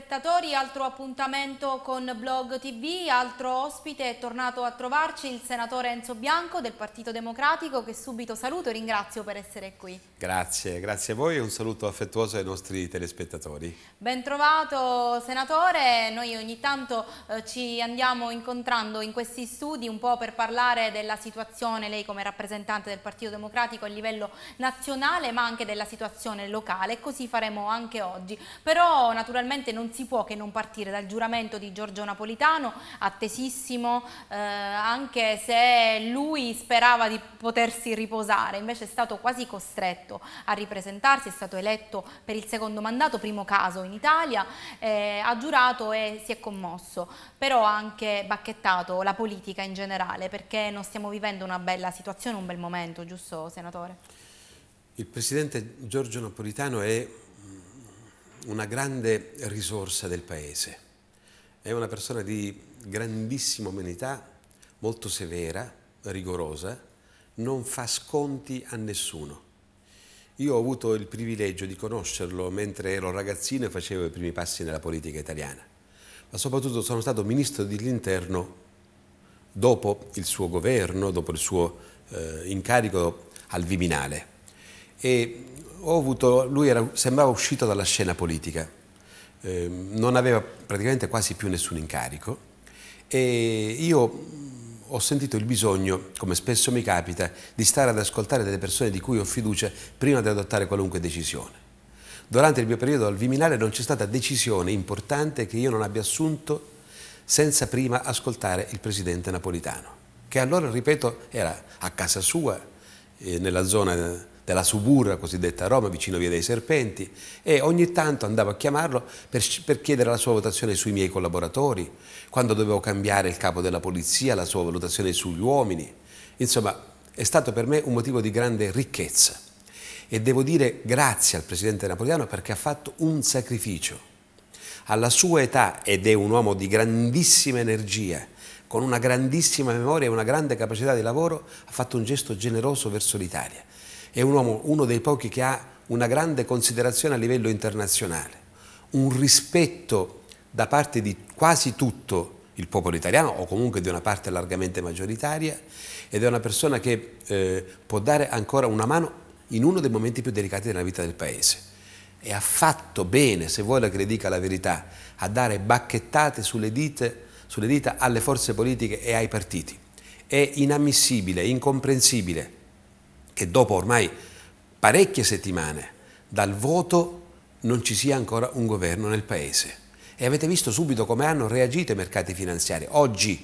spettatori al appuntamento con Blog TV, altro ospite è tornato a trovarci il senatore Enzo Bianco del Partito Democratico che subito saluto e ringrazio per essere qui. Grazie, grazie a voi e un saluto affettuoso ai nostri telespettatori. Ben trovato senatore, noi ogni tanto eh, ci andiamo incontrando in questi studi un po' per parlare della situazione, lei come rappresentante del Partito Democratico a livello nazionale ma anche della situazione locale, così faremo anche oggi, però naturalmente non si può che non partire partire dal giuramento di Giorgio Napolitano, attesissimo, eh, anche se lui sperava di potersi riposare, invece è stato quasi costretto a ripresentarsi, è stato eletto per il secondo mandato, primo caso in Italia, eh, ha giurato e si è commosso, però ha anche bacchettato la politica in generale, perché non stiamo vivendo una bella situazione, un bel momento, giusto senatore? Il presidente Giorgio Napolitano è una grande risorsa del paese, è una persona di grandissima umanità, molto severa, rigorosa, non fa sconti a nessuno. Io ho avuto il privilegio di conoscerlo mentre ero ragazzino e facevo i primi passi nella politica italiana, ma soprattutto sono stato ministro dell'interno dopo il suo governo, dopo il suo eh, incarico al Viminale e avuto, lui era, sembrava uscito dalla scena politica, eh, non aveva praticamente quasi più nessun incarico e io mm, ho sentito il bisogno, come spesso mi capita, di stare ad ascoltare delle persone di cui ho fiducia prima di adottare qualunque decisione. Durante il mio periodo al Viminale non c'è stata decisione importante che io non abbia assunto senza prima ascoltare il presidente napolitano, che allora, ripeto, era a casa sua, eh, nella zona della Suburra, cosiddetta Roma, vicino Via dei Serpenti, e ogni tanto andavo a chiamarlo per, per chiedere la sua votazione sui miei collaboratori, quando dovevo cambiare il capo della polizia, la sua valutazione sugli uomini. Insomma, è stato per me un motivo di grande ricchezza e devo dire grazie al presidente Napoleano perché ha fatto un sacrificio. Alla sua età, ed è un uomo di grandissima energia, con una grandissima memoria e una grande capacità di lavoro, ha fatto un gesto generoso verso l'Italia. È un uomo, uno dei pochi che ha una grande considerazione a livello internazionale, un rispetto da parte di quasi tutto il popolo italiano o comunque di una parte largamente maggioritaria ed è una persona che eh, può dare ancora una mano in uno dei momenti più delicati della vita del paese e ha fatto bene, se vuole che le dica la verità, a dare bacchettate sulle, dite, sulle dita alle forze politiche e ai partiti. È inammissibile, incomprensibile che dopo ormai parecchie settimane dal voto non ci sia ancora un governo nel Paese. E avete visto subito come hanno reagito i mercati finanziari. Oggi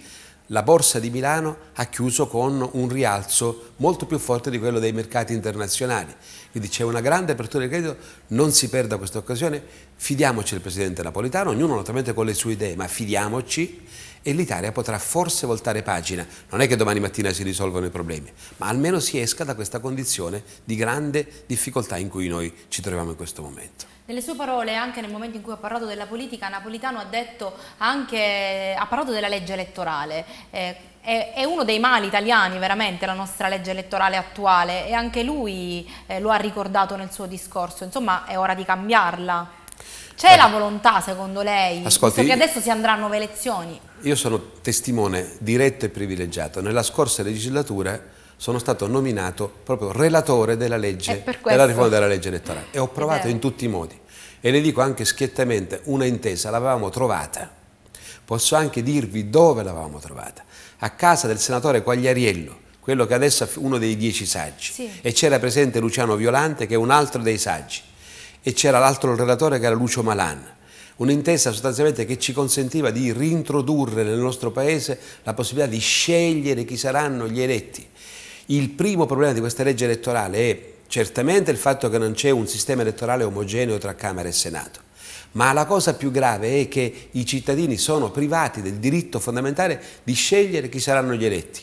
la borsa di Milano ha chiuso con un rialzo molto più forte di quello dei mercati internazionali. Quindi c'è una grande apertura di credito, non si perda questa occasione, fidiamoci del Presidente Napolitano, ognuno naturalmente con le sue idee, ma fidiamoci e l'Italia potrà forse voltare pagina. Non è che domani mattina si risolvono i problemi, ma almeno si esca da questa condizione di grande difficoltà in cui noi ci troviamo in questo momento. Nelle sue parole, anche nel momento in cui ha parlato della politica, Napolitano ha, anche, ha parlato della legge elettorale. Eh, è, è, uno dei mali italiani veramente la nostra legge elettorale attuale e anche lui eh, lo ha ricordato nel suo discorso. Insomma, è ora di cambiarla. C'è la volontà, secondo lei? Ascolti, visto che adesso si andranno nuove elezioni. Io sono testimone diretto e privilegiato. Nella scorsa legislatura sono stato nominato proprio relatore della legge, della riforma della legge elettorale e ho provato in tutti i modi. E le dico anche schiettamente, una intesa l'avevamo trovata. Posso anche dirvi dove l'avevamo trovata. A casa del senatore Quagliariello, quello che adesso è uno dei dieci saggi. Sì. E c'era presente Luciano Violante, che è un altro dei saggi. E c'era l'altro relatore che era Lucio Malan Un'intesa sostanzialmente che ci consentiva di rintrodurre nel nostro Paese la possibilità di scegliere chi saranno gli eletti. Il primo problema di questa legge elettorale è certamente il fatto che non c'è un sistema elettorale omogeneo tra Camera e Senato. Ma la cosa più grave è che i cittadini sono privati del diritto fondamentale di scegliere chi saranno gli eletti.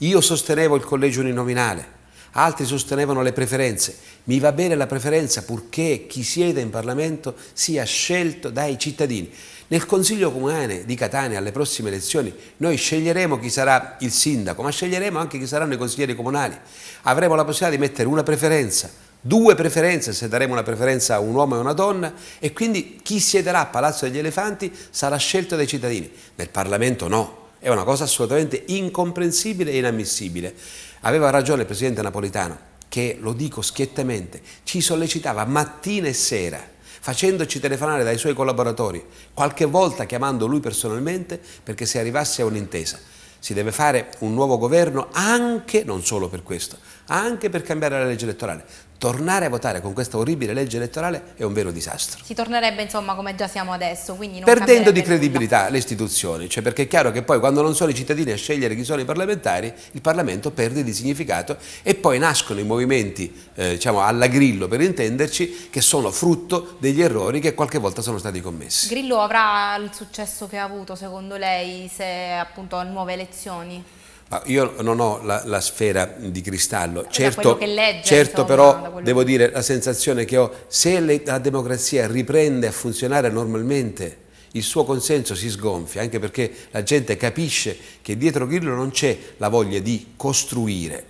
Io sostenevo il collegio uninominale, altri sostenevano le preferenze. Mi va bene la preferenza purché chi siede in Parlamento sia scelto dai cittadini. Nel Consiglio Comunale di Catania alle prossime elezioni noi sceglieremo chi sarà il sindaco, ma sceglieremo anche chi saranno i consiglieri comunali. Avremo la possibilità di mettere una preferenza, due preferenze se daremo una preferenza a un uomo e una donna e quindi chi siederà a Palazzo degli Elefanti sarà scelto dai cittadini. Nel Parlamento no. È una cosa assolutamente incomprensibile e inammissibile. Aveva ragione il presidente Napolitano, che lo dico schiettamente, ci sollecitava mattina e sera, facendoci telefonare dai suoi collaboratori, qualche volta chiamando lui personalmente perché si arrivasse a un'intesa. Si deve fare un nuovo governo anche, non solo per questo, anche per cambiare la legge elettorale tornare a votare con questa orribile legge elettorale è un vero disastro. Si tornerebbe insomma come già siamo adesso. Perdendo di credibilità nulla. le istituzioni, cioè perché è chiaro che poi quando non sono i cittadini a scegliere chi sono i parlamentari, il Parlamento perde di significato e poi nascono i movimenti eh, diciamo alla Grillo per intenderci che sono frutto degli errori che qualche volta sono stati commessi. Grillo avrà il successo che ha avuto secondo lei se appunto a nuove elezioni? Ah, io non ho la, la, sfera di cristallo, eh, certo, legge, certo insomma, però devo dire la sensazione che ho, se le, la democrazia riprende a funzionare normalmente, il suo consenso si sgonfia, anche perché la gente capisce che dietro Grillo non c'è la voglia di costruire.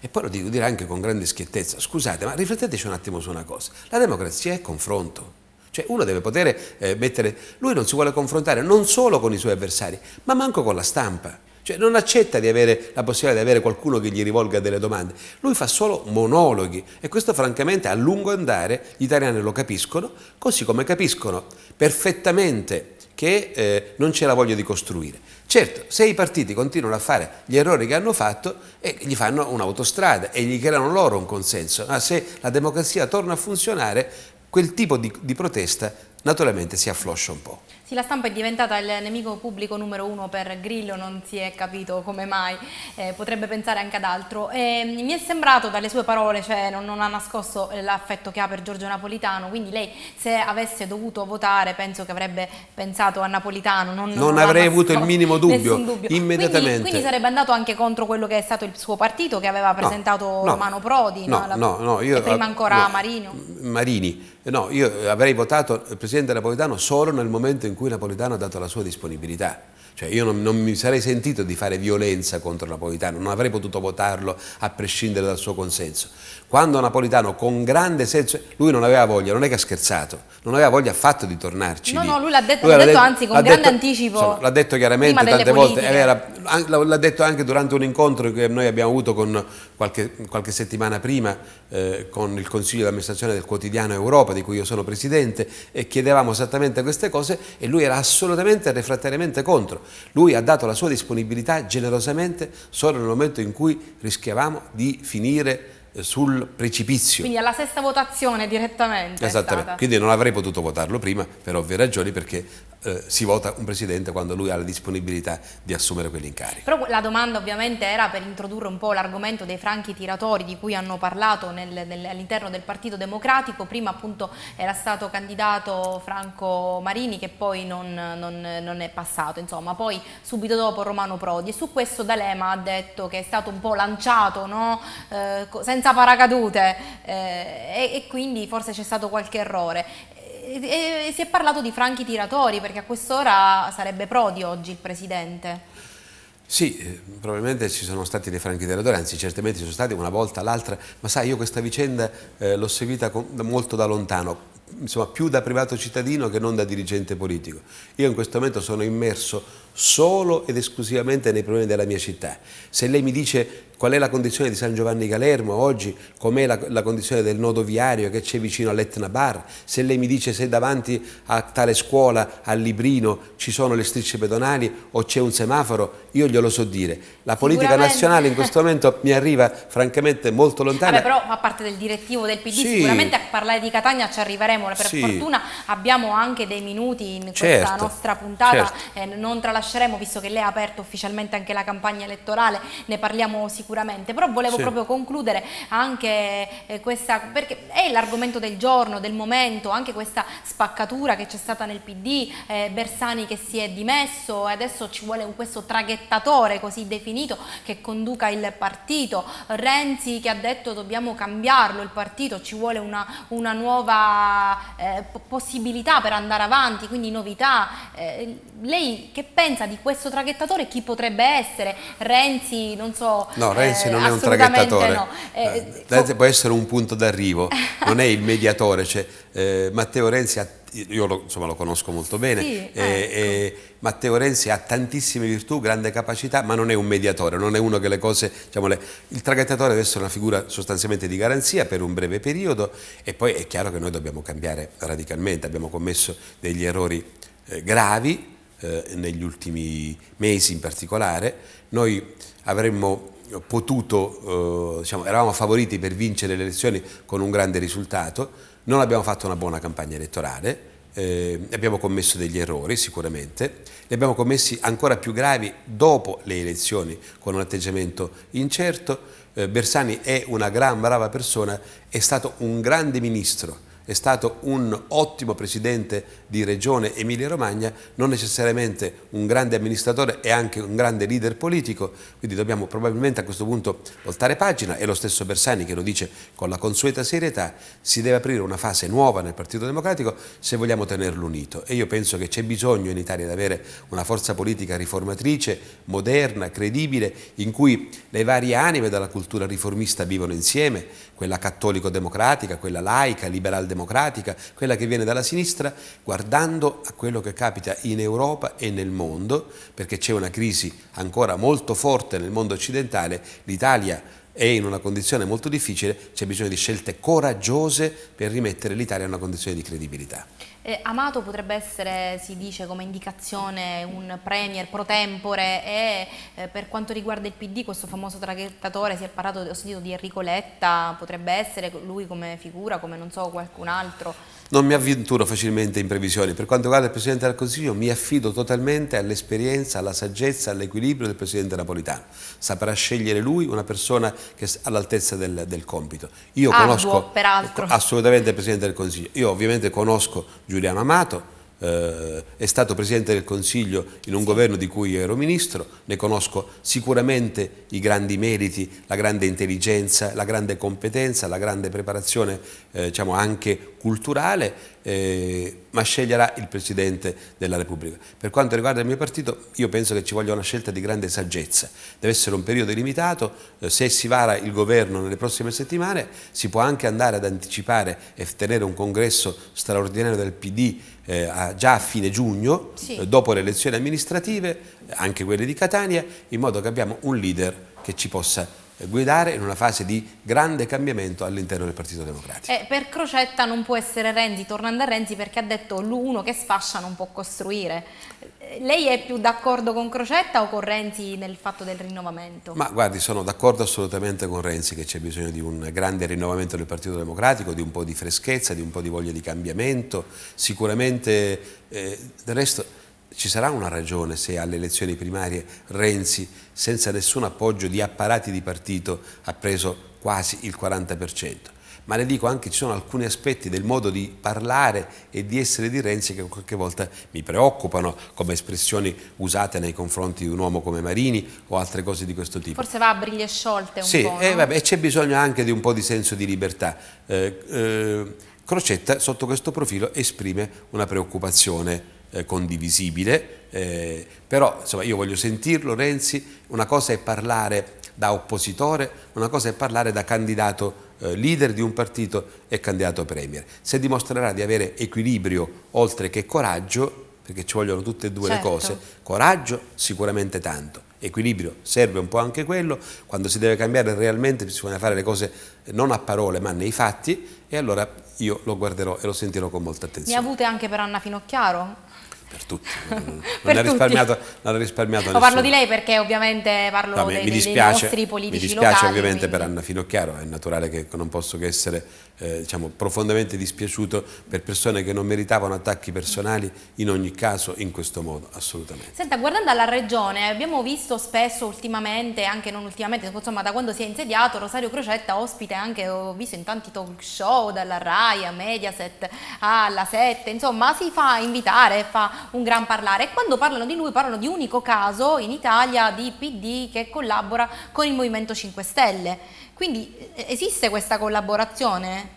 E poi lo devo dire anche con grande schiettezza, scusate, ma rifletteteci un attimo su una cosa, la democrazia è confronto. Cioè uno deve poter eh, mettere, lui non si vuole confrontare non solo con i suoi avversari, ma manco con la stampa. Cioè non accetta di avere la possibilità di avere qualcuno che gli rivolga delle domande. Lui fa solo monologhi e questo francamente a lungo andare gli italiani lo capiscono, così come capiscono perfettamente che eh, non c'è la voglia di costruire. Certo, se i partiti continuano a fare gli errori che hanno fatto, eh, gli fanno un'autostrada e gli creano loro un consenso, ma se la democrazia torna a funzionare, quel tipo di, di protesta naturalmente si affloscia un po'. Sì, la stampa è diventata il nemico pubblico numero uno per Grillo, non si è capito come mai, eh, potrebbe pensare anche ad altro. E, mm, mi è sembrato dalle sue parole, cioè non, non ha nascosto eh, l'affetto che ha per Giorgio Napolitano, quindi lei se avesse dovuto votare penso che avrebbe pensato a Napolitano. Non, non, non avrei avuto il minimo dubbio, dubbio. immediatamente. Quindi, quindi, sarebbe andato anche contro quello che è stato il suo partito che aveva presentato no, no, Romano Prodi, no, la, no, no, io, e prima ancora Marino. Marini eh, no, io avrei votato il eh, Presidente Napolitano solo nel momento in cui Napolitano ha dato la sua disponibilità cioè io non, non, mi sarei sentito di fare violenza contro Napolitano, non avrei potuto votarlo a prescindere dal suo consenso. Quando Napolitano con grande senso, lui non aveva voglia, non è che ha scherzato, non aveva voglia affatto di tornarci. No, lì. no, lui l'ha detto, lui l'ha detto, detto anzi con grande detto, anticipo. l'ha detto chiaramente tante eh, politiche. volte, era, l'ha detto anche durante un incontro che noi abbiamo avuto con, qualche, qualche settimana prima eh, con il Consiglio di amministrazione del quotidiano Europa di cui io sono presidente e chiedevamo esattamente queste cose e lui era assolutamente e refrattariamente contro. Lui ha dato la sua disponibilità generosamente solo nel momento in cui rischiavamo di finire eh, sul precipizio. Quindi alla sesta votazione direttamente. Esattamente, quindi non avrei potuto votarlo prima per ovvie ragioni perché eh, si vota un presidente quando lui ha la disponibilità di assumere quell'incarico. Però la domanda ovviamente era per introdurre un po' l'argomento dei franchi tiratori di cui hanno parlato all'interno del Partito Democratico, prima appunto era stato candidato Franco Marini che poi non, non, non è passato, insomma poi subito dopo Romano Prodi e su questo D'Alema ha detto che è stato un po' lanciato no? eh, senza paracadute eh, e, e quindi forse c'è stato qualche errore. E, e si è parlato di franchi tiratori perché a quest'ora sarebbe Prodi oggi il presidente. Sì, eh, probabilmente ci sono stati dei franchi tiratori, anzi certamente ci sono stati una volta, l'altra, ma sai io questa vicenda eh, l'ho seguita con, molto da lontano, insomma, più da privato cittadino che non da dirigente politico. Io in questo momento sono immerso solo ed esclusivamente nei problemi della mia città. Se lei mi dice qual è la condizione di San Giovanni Galermo oggi, com'è la, la, condizione del nodo viario che c'è vicino all'Etna Bar, se lei mi dice se davanti a tale scuola, al Librino, ci sono le strisce pedonali o c'è un semaforo, io glielo so dire. La politica nazionale in questo momento mi arriva francamente molto lontana. Vabbè, però fa parte del direttivo del PD, sì. sicuramente a parlare di Catania ci arriveremo, per sì. fortuna abbiamo anche dei minuti in questa certo, nostra puntata, certo. eh, non tralasceremo visto che lei ha aperto ufficialmente anche la campagna elettorale, ne parliamo sicuramente sicuramente, però volevo sì. proprio concludere anche eh, questa, perché è l'argomento del giorno, del momento, anche questa spaccatura che c'è stata nel PD, eh, Bersani che si è dimesso e adesso ci vuole questo traghettatore così definito che conduca il partito, Renzi che ha detto dobbiamo cambiarlo il partito, ci vuole una, una nuova eh, possibilità per andare avanti, quindi novità. Eh, lei che pensa di questo traghettatore? Chi potrebbe essere? Renzi, non so... No, Renzi non è un traghettatore, no. Eh, eh, eh, Renzi può essere un punto d'arrivo, non è il mediatore, cioè, Matteo Renzi ha io lo, insomma, lo, conosco molto bene, sì, ecco. eh, Matteo Renzi ha tantissime virtù, grande capacità, ma non è un mediatore, non è uno che le cose... Diciamo, le, il traghettatore deve essere una figura sostanzialmente di garanzia per un breve periodo e poi è chiaro che noi dobbiamo cambiare radicalmente, abbiamo commesso degli errori eh, gravi negli ultimi mesi in particolare, noi avremmo potuto, eh, diciamo, eravamo favoriti per vincere le elezioni con un grande risultato, non abbiamo fatto una buona campagna elettorale, eh, abbiamo commesso degli errori sicuramente, li abbiamo commessi ancora più gravi dopo le elezioni con un atteggiamento incerto. Eh, Bersani è una gran brava persona, è stato un grande ministro, è stato un ottimo presidente di regione Emilia-Romagna, non necessariamente un grande amministratore e anche un grande leader politico, quindi dobbiamo probabilmente a questo punto voltare pagina e lo stesso Bersani che lo dice con la consueta serietà, si deve aprire una fase nuova nel Partito Democratico se vogliamo tenerlo unito e io penso che c'è bisogno in Italia di avere una forza politica riformatrice, moderna, credibile, in cui le varie anime della cultura riformista vivono insieme, quella cattolico-democratica, quella laica, liberal-democratica, quella che viene dalla sinistra, guardando a quello che capita in Europa e nel mondo, perché c'è una crisi ancora molto forte nel mondo occidentale, l'Italia è in una condizione molto difficile, c'è bisogno di scelte coraggiose per rimettere l'Italia in una condizione di credibilità. Eh, Amato potrebbe essere, si dice come indicazione, un premier pro tempore e eh, per quanto riguarda il PD questo famoso traghettatore, si è parlato, ho sentito di Enrico Letta, potrebbe essere lui come figura, come non so qualcun altro? Non mi avventuro facilmente in previsioni. Per quanto riguarda il Presidente del Consiglio mi affido totalmente all'esperienza, alla saggezza, all'equilibrio del Presidente Napolitano. Saprà scegliere lui una persona che è all'altezza del, del, compito. Io Arduo, conosco peraltro. assolutamente il Presidente del Consiglio. Io ovviamente conosco Giuliano Amato, eh, è stato Presidente del Consiglio in un sì. governo di cui ero Ministro, ne conosco sicuramente i grandi meriti, la grande intelligenza, la grande competenza, la grande preparazione eh, diciamo anche culturale eh, ma sceglierà il Presidente della Repubblica. Per quanto riguarda il mio partito, io penso che ci voglia una scelta di grande saggezza. Deve essere un periodo limitato, eh, se si vara il governo nelle prossime settimane si può anche andare ad anticipare e tenere un congresso straordinario del PD eh, a, già a fine giugno, sì. Eh, dopo le elezioni amministrative, anche quelle di Catania, in modo che abbiamo un leader che ci possa eh, guidare in una fase di grande cambiamento all'interno del Partito Democratico. Eh, per Crocetta non può essere Renzi, tornando a Renzi, perché ha detto l'uno che sfascia non può costruire. Eh, lei è più d'accordo con Crocetta o con Renzi nel fatto del rinnovamento? Ma guardi, sono d'accordo assolutamente con Renzi che c'è bisogno di un grande rinnovamento del Partito Democratico, di un po' di freschezza, di un po' di voglia di cambiamento. Sicuramente, eh, del resto ci sarà una ragione se alle elezioni primarie Renzi, senza nessun appoggio di apparati di partito, ha preso quasi il 40%. Ma le dico anche che ci sono alcuni aspetti del modo di parlare e di essere di Renzi che qualche volta mi preoccupano, come espressioni usate nei confronti di un uomo come Marini o altre cose di questo tipo. Forse va a briglie sciolte un sì, po'. Sì, eh, e no? c'è bisogno anche di un po' di senso di libertà. Eh, eh, Crocetta, sotto questo profilo, esprime una preoccupazione eh, condivisibile, eh, però insomma, io voglio sentirlo Renzi, una cosa è parlare da oppositore, una cosa è parlare da candidato eh, leader di un partito e candidato premier. Se dimostrerà di avere equilibrio oltre che coraggio, perché ci vogliono tutte e due certo. le cose, coraggio sicuramente tanto, equilibrio, serve un po' anche quello, quando si deve cambiare realmente bisogna fare le cose non a parole ma nei fatti e allora io lo guarderò e lo sentirò con molta attenzione. Ne avute anche per Anna Finocchiaro? Per tutti, non, per risparmiato, non risparmiato nessuno. parlo di lei perché ovviamente parlo no, dei, mi dispiace, dei nostri politici Mi dispiace locali, ovviamente quindi. per Anna Finocchiaro, è naturale che non posso che essere eh, diciamo, profondamente dispiaciuto per persone che non meritavano attacchi personali in ogni caso in questo modo, assolutamente. Senta, guardando alla regione, abbiamo visto spesso ultimamente, anche non ultimamente, insomma da quando si è insediato, Rosario Crocetta ospite anche, ho visto in tanti talk show, dalla RAI a Mediaset alla 7, insomma si fa invitare, fa un gran parlare e quando parlano di lui parlano di unico caso in Italia di PD che collabora con il Movimento 5 Stelle. Quindi eh, esiste questa collaborazione?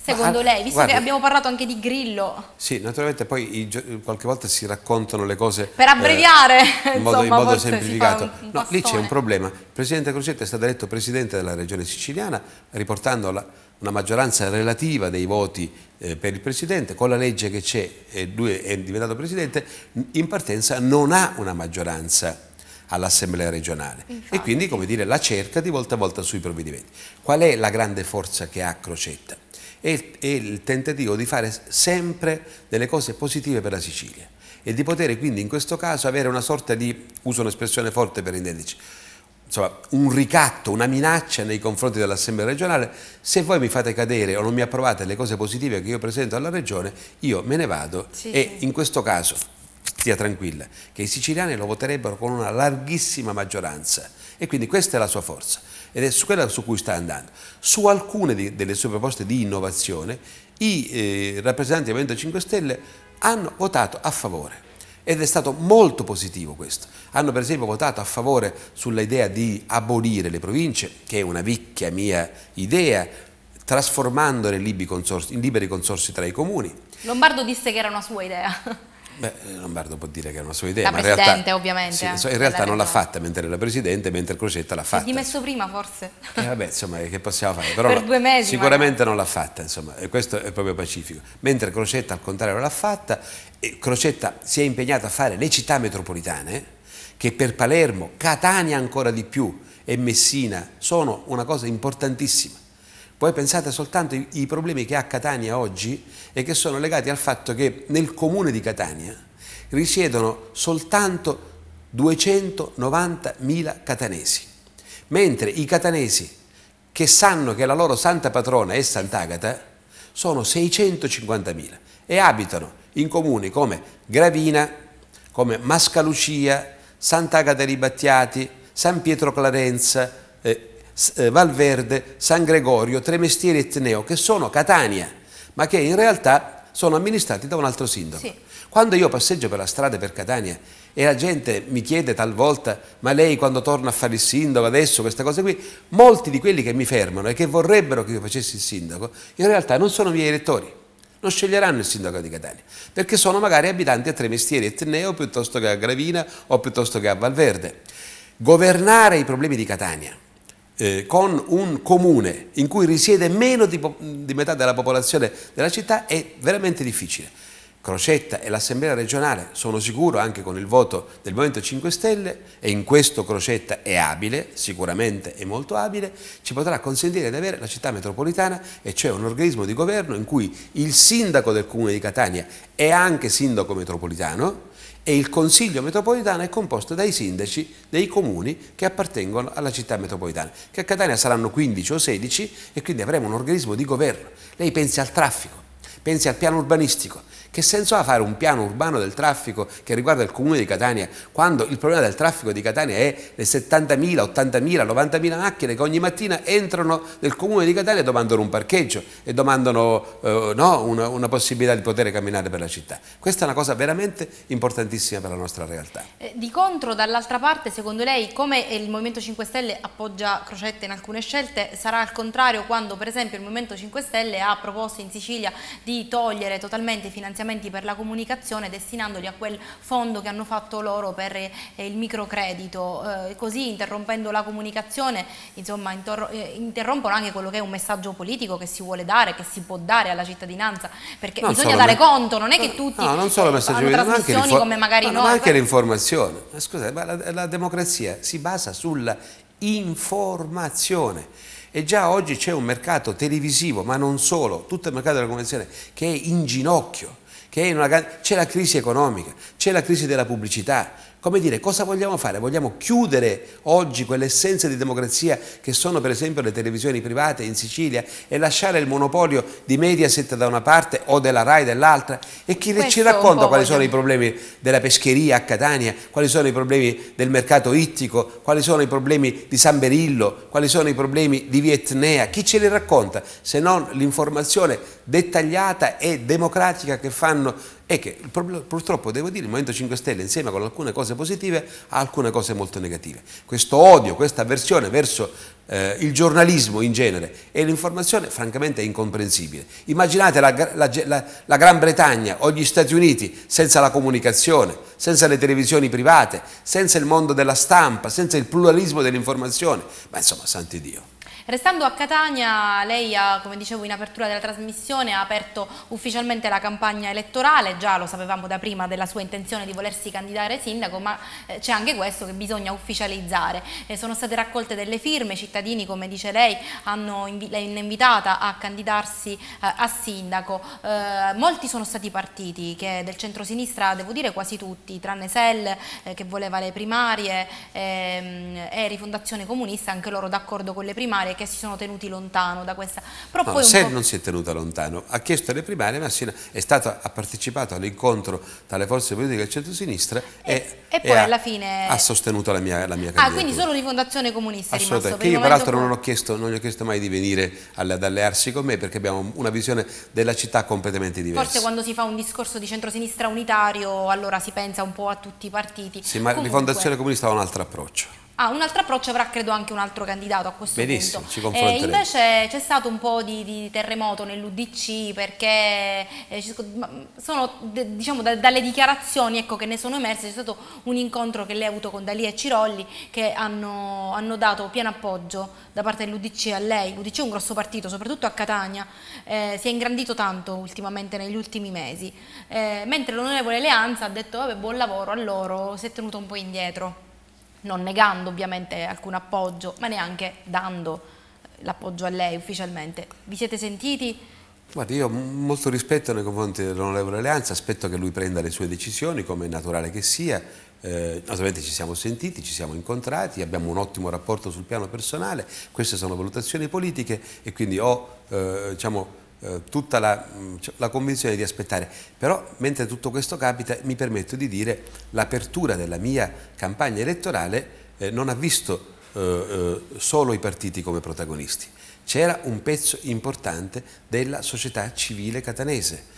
Secondo lei, visto Guardi, che abbiamo parlato anche di Grillo. Sì, naturalmente poi i, qualche volta si raccontano le cose... Per abbreviare, eh, in modo, insomma, in modo semplificato. no, lì c'è un problema. Il Presidente Crocetta è stato eletto Presidente della Regione Siciliana, riportando la, una maggioranza relativa dei voti eh, per il Presidente, con la legge che c'è eh, lui è diventato Presidente, in partenza non ha una maggioranza all'Assemblea regionale Infatti. e quindi come dire, la cerca di volta a volta sui provvedimenti. Qual è la grande forza che ha Crocetta? È, è il tentativo di fare sempre delle cose positive per la Sicilia e di poter quindi in questo caso avere una sorta di, uso un'espressione forte per intenderci, insomma, un ricatto, una minaccia nei confronti dell'Assemblea regionale, se voi mi fate cadere o non mi approvate le cose positive che io presento alla Regione, io me ne vado sì. e in questo caso stia tranquilla, che i siciliani lo voterebbero con una larghissima maggioranza e quindi questa è la sua forza ed è su quella su cui sta andando. Su alcune di, delle sue proposte di innovazione i eh, rappresentanti del Movimento 5 Stelle hanno votato a favore ed è stato molto positivo questo. Hanno per esempio votato a favore sull'idea di abolire le province, che è una vecchia mia idea, trasformandole in liberi consorsi tra i comuni. Lombardo disse che era una sua idea. Beh, eh, Lombardo può dire che è una sua idea. La Presidente in realtà, ovviamente. Sì, eh, in realtà non l'ha fatta mentre era Presidente, mentre Crocetta l'ha fatta. L'hai Dimesso prima forse. Eh, vabbè, insomma, che possiamo fare? Però per due mesi. Sicuramente magari. non l'ha fatta, insomma, e questo è proprio pacifico. Mentre Crocetta al contrario l'ha fatta, e Crocetta si è impegnata a fare le città metropolitane, che per Palermo, Catania ancora di più e Messina sono una cosa importantissima voi pensate soltanto ai problemi che ha Catania oggi e che sono legati al fatto che nel comune di Catania risiedono soltanto 290.000 catanesi, mentre i catanesi che sanno che la loro santa patrona è Sant'Agata sono 650.000 e abitano in comuni come Gravina, come Mascalucia, Sant'Agata di Battiati, San Pietro Clarenza, eh, eh, Valverde, San Gregorio, Tremestieri e Teneo, che sono Catania, ma che in realtà sono amministrati da un altro sindaco. Sì. Quando io passeggio per la strada per Catania e la gente mi chiede talvolta ma lei quando torna a fare il sindaco adesso queste cose qui, molti di quelli che mi fermano e che vorrebbero che io facessi il sindaco, in realtà non sono miei elettori non sceglieranno il sindaco di Catania, perché sono magari abitanti a Tremestieri e Tenneo piuttosto che a Gravina o piuttosto che a Valverde. Governare i problemi di Catania eh, con un comune in cui risiede meno di, di metà della popolazione della città è veramente difficile. Crocetta e l'Assemblea regionale, sono sicuro anche con il voto del Movimento 5 Stelle, e in questo Crocetta è abile, sicuramente è molto abile, ci potrà consentire di avere la città metropolitana, e cioè un organismo di governo in cui il sindaco del comune di Catania è anche sindaco metropolitano, e il Consiglio metropolitano è composto dai sindaci dei comuni che appartengono alla città metropolitana, che a Catania saranno 15 o 16 e quindi avremo un organismo di governo. Lei pensi al traffico, pensi al piano urbanistico, che senso ha fare un piano urbano del traffico che riguarda il comune di Catania quando il problema del traffico di Catania è le 70.000, 80.000, 90.000 macchine che ogni mattina entrano nel comune di Catania e domandano un parcheggio e domandano eh, no, una, una, possibilità di poter camminare per la città. Questa è una cosa veramente importantissima per la nostra realtà. Eh, di contro, dall'altra parte, secondo lei, come il Movimento 5 Stelle appoggia Crocetta in alcune scelte, sarà al contrario quando per esempio il Movimento 5 Stelle ha proposto in Sicilia di togliere totalmente i finanziamenti finanziamenti per la comunicazione destinandoli a quel fondo che hanno fatto loro per eh, il microcredito, eh, così interrompendo la comunicazione insomma, eh, interrompono anche quello che è un messaggio politico che si vuole dare, che si può dare alla cittadinanza, perché non bisogna dare conto, non è che tutti no, non solo hanno trasmissioni ma come magari ma noi. Ma eh. anche l'informazione, scusate, ma la, la democrazia si basa sulla informazione. E già oggi c'è un mercato televisivo, ma non solo, tutto il mercato della convenzione, che è in ginocchio c'è la crisi economica, c'è la crisi della pubblicità, come dire, cosa vogliamo fare? Vogliamo chiudere oggi quell'essenza di democrazia che sono per esempio le televisioni private in Sicilia e lasciare il monopolio di Mediaset da una parte o della RAI dall'altra? E chi Questo ci racconta quali vogliamo... sono i problemi della pescheria a Catania, quali sono i problemi del mercato ittico, quali sono i problemi di San Berillo, quali sono i problemi di Vietnea? Chi ce li racconta se non l'informazione dettagliata e democratica che fanno è che purtroppo devo dire il Movimento 5 Stelle insieme con alcune cose positive ha alcune cose molto negative. Questo odio, questa avversione verso eh, il giornalismo in genere e l'informazione francamente è incomprensibile. Immaginate la, la, la, la, Gran Bretagna o gli Stati Uniti senza la comunicazione, senza le televisioni private, senza il mondo della stampa, senza il pluralismo dell'informazione. Ma insomma, santi Dio. Restando a Catania, lei ha, come dicevo in apertura della trasmissione, ha aperto ufficialmente la campagna elettorale, già lo sapevamo da prima della sua intenzione di volersi candidare sindaco, ma eh, c'è anche questo che bisogna ufficializzare. Eh, sono state raccolte delle firme, i cittadini, come dice lei, hanno invitata a candidarsi eh, a sindaco. molti sono stati partiti, che del centro-sinistra, devo dire quasi tutti, tranne Sell che voleva le primarie ehm, e Rifondazione Comunista, anche loro d'accordo con le primarie che si sono tenuti lontano da questa... Però no, se non si è tenuta lontano, ha chiesto alle primarie, ma stata, ha partecipato all'incontro tra le forze politiche del centro-sinistra e, e, e, poi ha, alla fine... ha sostenuto la mia, la mia ah, candidatura. Ah, quindi solo rifondazione comunista è rimasto Che Io peraltro non, chiesto, non, gli ho chiesto mai di venire ad allearsi con me perché abbiamo una visione della città completamente diversa. Forse quando si fa un discorso di centro-sinistra unitario allora si pensa un po' a tutti i partiti. Sì, ma Comunque... rifondazione comunista ha un altro approccio. Ah, un altro approccio avrà credo anche un altro candidato a questo Benissimo, punto. Ci confronteremo. Eh, invece c'è stato un po' di, di terremoto nell'Udc perché eh, sono, diciamo, da, dalle dichiarazioni ecco, che ne sono emerse c'è stato un incontro che lei ha avuto con Dalia e Cirolli che hanno, hanno dato pieno appoggio da parte dell'Udc a lei. L'Udc è un grosso partito, soprattutto a Catania, eh, si è ingrandito tanto ultimamente negli ultimi mesi, eh, mentre l'onorevole Leanza ha detto vabbè buon lavoro a loro, si è tenuto un po' indietro non negando ovviamente alcun appoggio, ma neanche dando eh, l'appoggio a lei ufficialmente. Vi siete sentiti? Guardi, io molto rispetto nei confronti dell'onorevole Alleanza, aspetto che lui prenda le sue decisioni, come è naturale che sia. Eh, naturalmente ci siamo sentiti, ci siamo incontrati, abbiamo un ottimo rapporto sul piano personale, queste sono valutazioni politiche e quindi ho eh, diciamo, eh, tutta la, mm, cioè, la, convinzione di aspettare. Però mentre tutto questo capita mi permetto di dire l'apertura della mia campagna elettorale eh, non ha visto eh, eh, solo i partiti come protagonisti. C'era un pezzo importante della società civile catanese.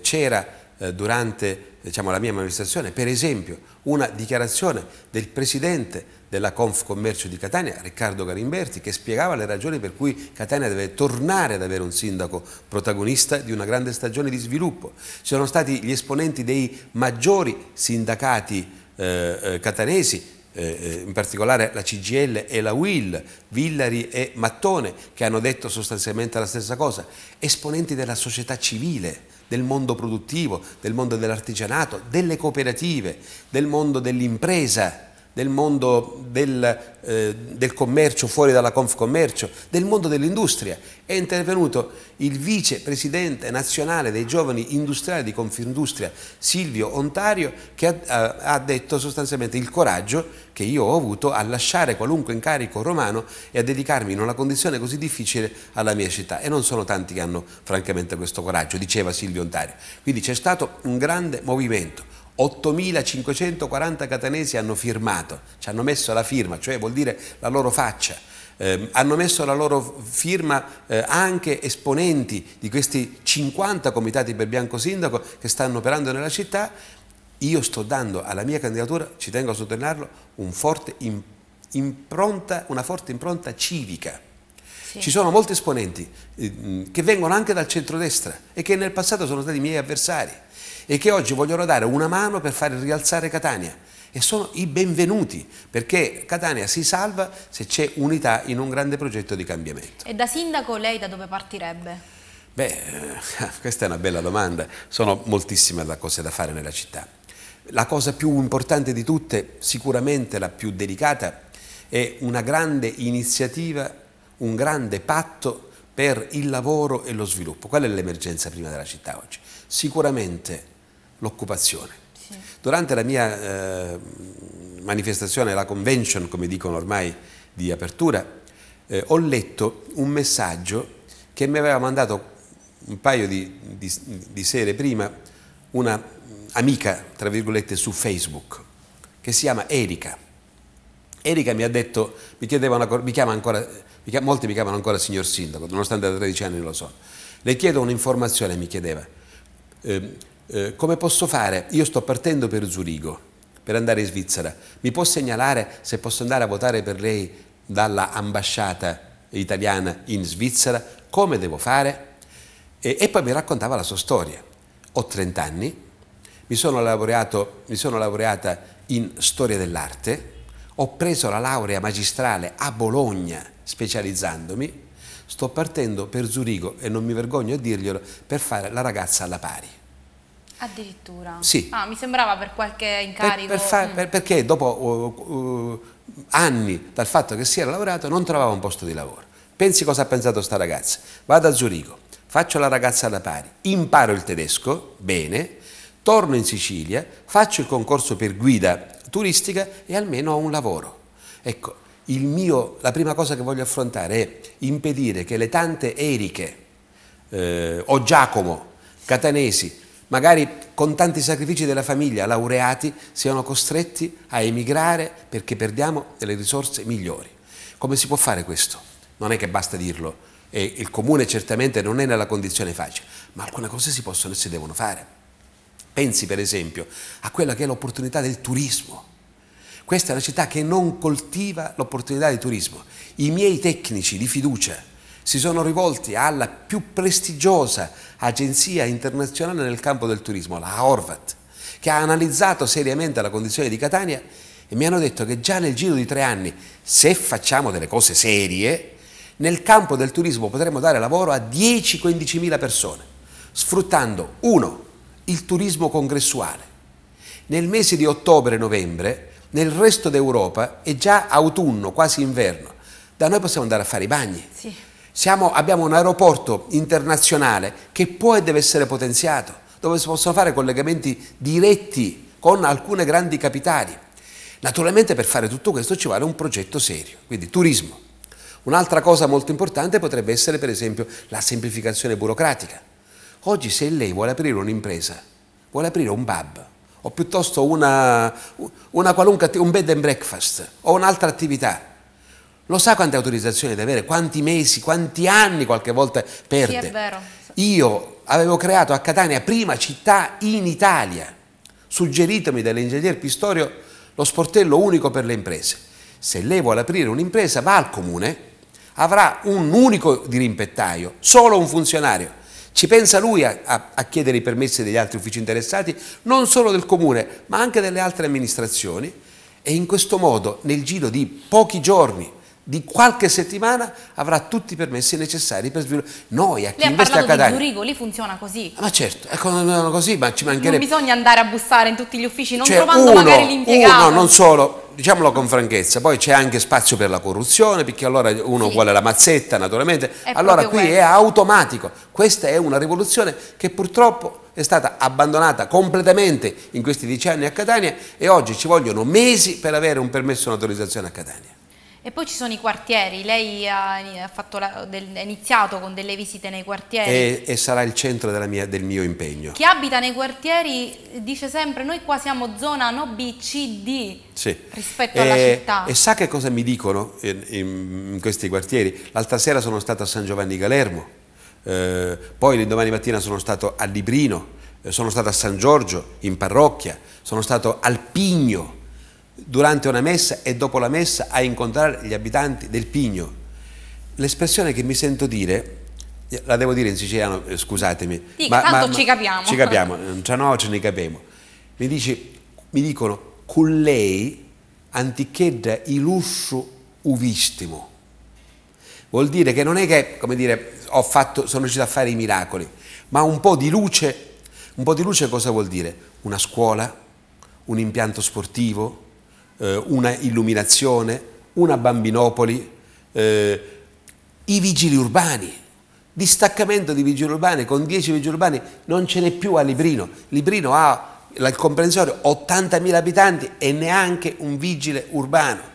c'era durante diciamo, la mia manifestazione, per esempio, una dichiarazione del Presidente della Confcommercio di Catania, Riccardo Garimberti, che spiegava le ragioni per cui Catania deve tornare ad avere un sindaco protagonista di una grande stagione di sviluppo. Ci sono stati gli esponenti dei maggiori sindacati eh, eh catanesi, eh, eh, in particolare la CGL e la UIL, Villari e Mattone, che hanno detto sostanzialmente la stessa cosa, esponenti della società civile, del mondo produttivo, del mondo dell'artigianato, delle cooperative, del mondo dell'impresa, del mondo del, eh, del, commercio fuori dalla Confcommercio, del mondo dell'industria. È intervenuto il vicepresidente nazionale dei giovani industriali di Confindustria, Silvio Ontario, che ha, eh, ha detto sostanzialmente il coraggio che io ho avuto a lasciare qualunque incarico romano e a dedicarmi in una condizione così difficile alla mia città. E non sono tanti che hanno francamente questo coraggio, diceva Silvio Ontario. Quindi c'è stato un grande movimento 8.540 catanesi hanno firmato, ci hanno messo la firma, cioè vuol dire la loro faccia. Eh, hanno messo la loro firma eh, anche esponenti di questi 50 comitati per Bianco Sindaco che stanno operando nella città. Io sto dando alla mia candidatura, ci tengo a sottolinearlo, un forte impronta, una forte impronta civica. Ci sono molti esponenti eh, che vengono anche dal centrodestra e che nel passato sono stati miei avversari e che oggi vogliono dare una mano per far rialzare Catania. E sono i benvenuti, perché Catania si salva se c'è unità in un grande progetto di cambiamento. E da sindaco lei da dove partirebbe? Beh, eh, questa è una bella domanda. Sono moltissime le cose da fare nella città. La cosa più importante di tutte, sicuramente la più delicata, è una grande iniziativa un grande patto per il lavoro e lo sviluppo. Qual è l'emergenza prima della città oggi? Sicuramente l'occupazione. Sì. Durante la mia eh, manifestazione, la convention, come dicono ormai, di apertura, eh, ho letto un messaggio che mi aveva mandato un paio di, di, di sere prima una amica, tra virgolette, su Facebook, che si chiama Erika. Erika mi ha detto, mi, una, mi chiama ancora molti mi chiamano ancora signor sindaco, nonostante da 13 anni lo so. Le chiedo un'informazione, mi chiedeva, eh, eh, come posso fare? Io sto partendo per Zurigo, per andare in Svizzera, mi può segnalare se posso andare a votare per lei dalla ambasciata italiana in Svizzera? Come devo fare? E, e poi mi raccontava la sua storia. Ho 30 anni, mi sono, mi sono laureata in storia dell'arte, ho preso la laurea magistrale a Bologna specializzandomi, sto partendo per Zurigo e non mi vergogno a dirglielo per fare la ragazza alla pari. Addirittura? Sì. Ah, mi sembrava per qualche incarico. Per, per mm. per, perché dopo uh, uh, anni dal fatto che si era lavorato non trovava un posto di lavoro. Pensi cosa ha pensato sta ragazza. Vado a Zurigo, faccio la ragazza alla pari, imparo il tedesco, bene, torno in Sicilia, faccio il concorso per guida turistica e almeno ho un lavoro. Ecco, mio, la prima cosa che voglio affrontare è impedire che le tante Eriche eh, o Giacomo, Catanesi, magari con tanti sacrifici della famiglia, laureati, siano costretti a emigrare perché perdiamo delle risorse migliori. Come si può fare questo? Non è che basta dirlo e il comune certamente non è nella condizione facile, ma alcune cose si possono e si devono fare. Pensi per esempio a quella che è l'opportunità del turismo. Questa è una città che non coltiva l'opportunità del turismo. I miei tecnici di fiducia si sono rivolti alla più prestigiosa agenzia internazionale nel campo del turismo, la Horvat, che ha analizzato seriamente la condizione di Catania e mi hanno detto che già nel giro di tre anni, se facciamo delle cose serie, nel campo del turismo potremo dare lavoro a 10-15 mila persone, sfruttando uno il turismo congressuale. Nel mese di ottobre-novembre nel resto d'Europa è già autunno, quasi inverno. Da noi possiamo andare a fare i bagni. Sì. Siamo, abbiamo un aeroporto internazionale che può e deve essere potenziato, dove si possono fare collegamenti diretti con alcune grandi capitali. Naturalmente per fare tutto questo ci vuole un progetto serio, quindi turismo. Un'altra cosa molto importante potrebbe essere per esempio la semplificazione burocratica Oggi se lei vuole aprire un'impresa, vuole aprire un pub, o piuttosto una, una qualunque, un bed and breakfast, o un'altra attività, lo sa quante autorizzazioni deve avere, quanti mesi, quanti anni qualche volta perde. Sì, è vero. Io avevo creato a Catania, prima città in Italia, suggeritomi dall'ingegner Pistorio lo sportello unico per le imprese. Se lei vuole aprire un'impresa va al comune, avrà un unico dirimpettaio, solo un funzionario ci pensa lui a, a, a, chiedere i permessi degli altri uffici interessati, non solo del comune, ma anche delle altre amministrazioni e in questo modo nel giro di pochi giorni, di qualche settimana avrà tutti i permessi necessari per sviluppare. Noi a chi Lei investe a Catania. Lei ha lì funziona così. Ah, ma certo, ecco, è così, ma ci mancherebbe. Non bisogna andare a bussare in tutti gli uffici, non cioè, trovando uno, magari l'impiegato. Uno, non solo, diciamolo con franchezza, poi c'è anche spazio per la corruzione, perché allora uno sì. vuole la mazzetta naturalmente, è allora qui questo. è automatico, questa è una rivoluzione che purtroppo è stata abbandonata completamente in questi dieci anni a Catania e oggi ci vogliono mesi per avere un permesso di autorizzazione a Catania. E poi ci sono i quartieri, lei ha, la, del, è iniziato con delle visite nei quartieri. E, e sarà il centro mia, del mio impegno. Chi abita nei quartieri dice sempre noi qua siamo zona no B, C, D sì. rispetto e, alla città. E sa che cosa mi dicono in, in questi quartieri? L'altra sera sono stato a San Giovanni Galermo, eh, poi l'indomani mattina sono stato a Librino, eh, sono stato a San Giorgio in parrocchia, sono stato al Pigno durante una messa e dopo la messa a incontrare gli abitanti del Pigno. L'espressione che mi sento dire, la devo dire in siciliano, eh, scusatemi. Dica, ma, tanto ma, ci capiamo. Ci capiamo, cioè no, ce ne capiamo. Mi, dice, mi dicono, con lei antichedda ilussu uvistimo. Vuol dire che non è che, come dire, fatto, sono riuscito a fare i miracoli, ma un po' di luce, un po' di luce cosa vuol dire? Una scuola, un impianto sportivo, eh, una illuminazione, una bambinopoli, eh, i vigili urbani, distaccamento di vigili urbani con 10 vigili urbani, non ce n'è più a Librino. Librino ha il comprensorio 80.000 abitanti e neanche un vigile urbano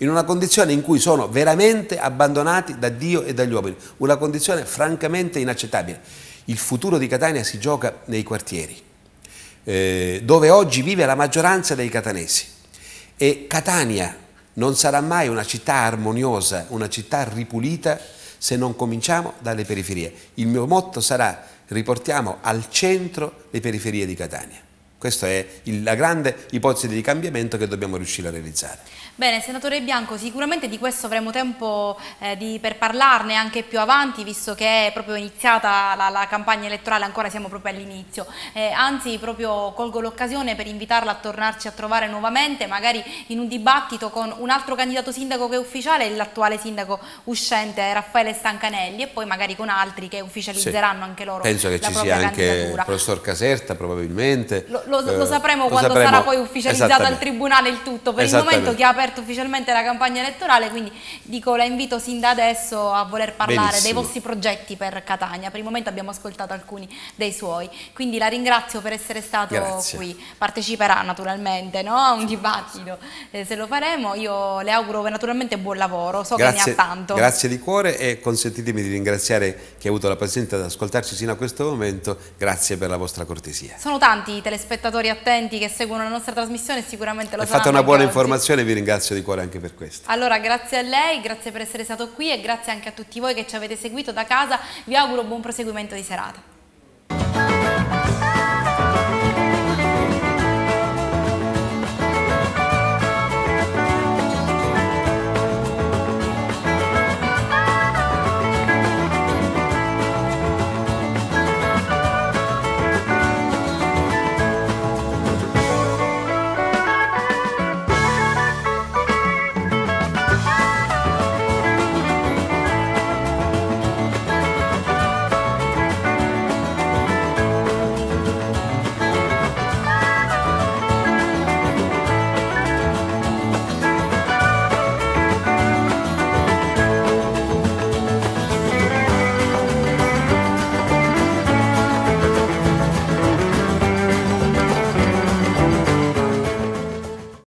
in una condizione in cui sono veramente abbandonati da Dio e dagli uomini, una condizione francamente inaccettabile. Il futuro di Catania si gioca nei quartieri, eh, dove oggi vive la maggioranza dei catanesi. E Catania non sarà mai una città armoniosa, una città ripulita se non cominciamo dalle periferie. Il mio motto sarà riportiamo al centro le periferie di Catania. Questa è la grande ipotesi di cambiamento che dobbiamo riuscire a realizzare. Bene, Senatore Bianco, sicuramente di questo avremo tempo eh, di, per parlarne anche più avanti, visto che è proprio iniziata la, la campagna elettorale, ancora siamo proprio all'inizio. Eh, anzi, proprio colgo l'occasione per invitarla a tornarci a trovare nuovamente, magari in un dibattito con un altro candidato sindaco che è ufficiale, l'attuale sindaco uscente Raffaele Stancanelli, e poi magari con altri che ufficializzeranno sì. anche loro Penso che ci sia anche il professor Caserta, probabilmente. Lo, lo, lo eh, sapremo lo quando sapremo. sarà poi ufficializzato al Tribunale il tutto, per il momento che ha aperto ufficialmente la campagna elettorale, quindi dico la invito sin da adesso a voler parlare Benissimo. dei vostri progetti per Catania, per il momento abbiamo ascoltato alcuni dei suoi, quindi la ringrazio per essere stato Grazie. qui, parteciperà naturalmente no? a un dibattito eh, se lo faremo, io le auguro naturalmente buon lavoro, so Grazie. che ne ha tanto. Grazie di cuore e consentitemi di ringraziare chi ha avuto la pazienza di ascoltarci sino a questo momento, grazie per la vostra cortesia. Sono tanti i telespettatori spettatori attenti che seguono la nostra trasmissione sicuramente lo È saranno. È stata una buona informazione e vi ringrazio di cuore anche per questo. Allora grazie a lei, grazie per essere stato qui e grazie anche a tutti voi che ci avete seguito da casa. Vi auguro buon proseguimento di serata.